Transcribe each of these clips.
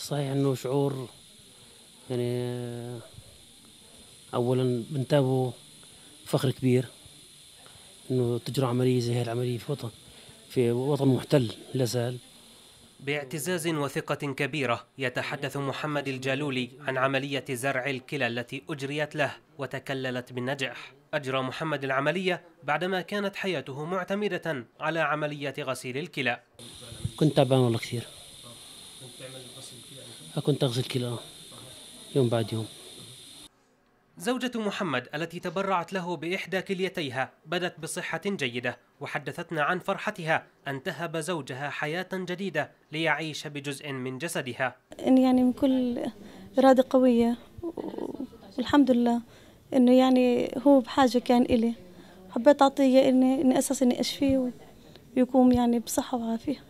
صحيح انه شعور يعني اولا بنتابعه فخر كبير انه تجرى عمليه زي هي العمليه في وطن في وطن محتل لا زال باعتزاز وثقة كبيرة يتحدث محمد الجالولي عن عملية زرع الكلى التي أجريت له وتكللت بالنجاح أجرى محمد العملية بعدما كانت حياته معتمدة على عملية غسيل الكلى كنت تعبان والله كثير كنت أغسل كلاهما يوم بعد يوم زوجة محمد التي تبرعت له بإحدى كليتيها بدت بصحة جيدة وحدثتنا عن فرحتها أن تهب زوجها حياة جديدة ليعيش بجزء من جسدها يعني من كل إرادة قوية والحمد لله إنه يعني هو بحاجة كان إلي حبيت أعطيه إني, إني أساس إني أشفيه ويقوم يعني بصحة وعافية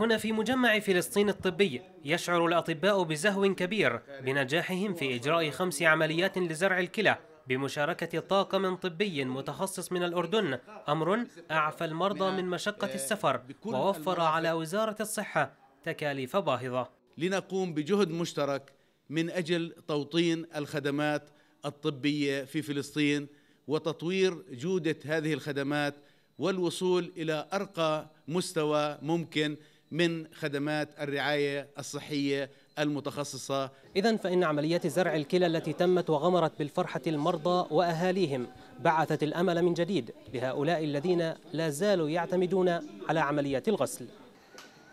هنا في مجمع فلسطين الطبي يشعر الأطباء بزهو كبير بنجاحهم في إجراء خمس عمليات لزرع الكلى بمشاركة طاقم طبي متخصص من الأردن أمر أعفى المرضى من مشقة آه، السفر ووفر على وزارة الصحة تكاليف باهظة لنقوم بجهد مشترك من أجل توطين الخدمات الطبية في فلسطين وتطوير جودة هذه الخدمات والوصول إلى أرقى مستوى ممكن من خدمات الرعاية الصحية المتخصصة إذا فإن عمليات زرع الكلى التي تمت وغمرت بالفرحة المرضى وأهاليهم بعثت الأمل من جديد لهؤلاء الذين لا زالوا يعتمدون على عمليات الغسل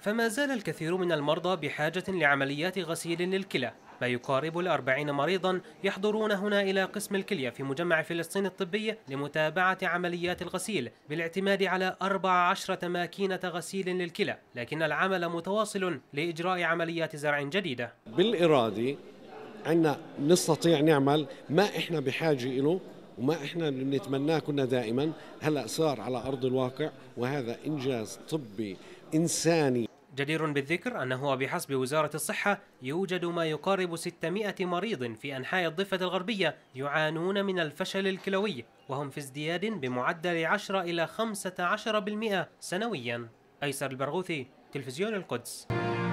فما زال الكثير من المرضى بحاجة لعمليات غسيل للكلى ما يقارب الأربعين مريضا يحضرون هنا إلى قسم الكلية في مجمع فلسطين الطبي لمتابعة عمليات الغسيل بالاعتماد على 14 ماكينة غسيل للكلى لكن العمل متواصل لإجراء عمليات زرع جديدة بالإرادة عندنا نستطيع نعمل ما إحنا بحاجة إله وما احنا بنتمناه كنا دائما هلا صار على ارض الواقع وهذا انجاز طبي انساني جدير بالذكر أنه بحسب وزارة الصحة يوجد ما يقارب 600 مريض في أنحاء الضفة الغربية يعانون من الفشل الكلوي وهم في ازدياد بمعدل 10 إلى 15% سنويا أيسر البرغوثي تلفزيون القدس